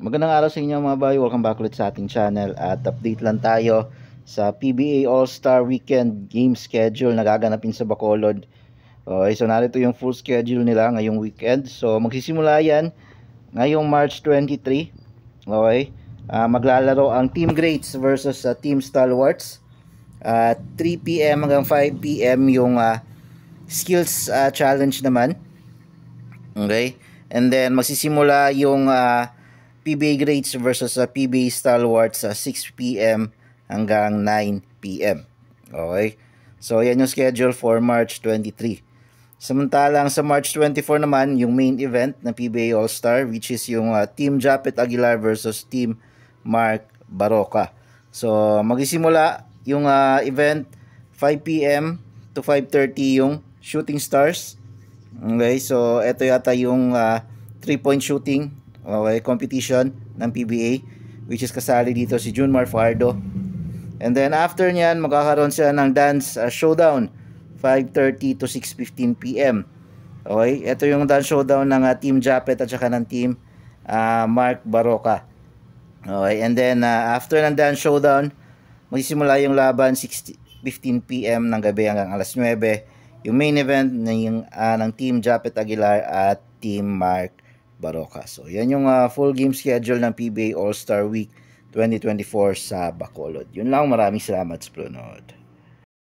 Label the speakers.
Speaker 1: Magandang araw sa inyo mga bayo. Welcome back ulit sa ating channel at update lang tayo sa PBA All-Star Weekend game schedule na gaganapin sa Bacolod. Okay, so narito yung full schedule nila ngayong weekend. So magsisimula yan ngayong March 23. Okay, uh, maglalaro ang Team Greats versus uh, Team Stalwarts. Uh, 3pm hanggang 5pm yung uh, skills uh, challenge naman. Okay, and then magsisimula yung... Uh, PBA Greats versus uh, sa PBA stalwarts sa 6pm hanggang 9pm. Okay? So, yan yung schedule for March 23. Samantalang sa March 24 naman, yung main event ng PBA All-Star which is yung uh, Team Japet Aguilar versus Team Mark Baroka. So, magisimula yung uh, event 5pm to 5.30 yung Shooting Stars. Okay, so ito yata yung 3-point uh, shooting okay, competition ng PBA which is kasali dito si June Marfardo. And then after niyan, magkakaroon siya ng dance uh, showdown 5:30 to 6:15 PM. Okay, ito yung dance showdown ng uh, Team Japet at saka ng team uh, Mark Baroka. Okay, and then uh, after ng dance showdown, magsisimula yung laban 6:15 PM ng gabi hanggang alas 9. Yung main event ng uh, ng Team Japet Aguilar at Team Mark Baroka. So, yan yung uh, full game schedule ng PBA All-Star Week 2024 sa Bacolod. Yun lang, maraming salamat sa planood.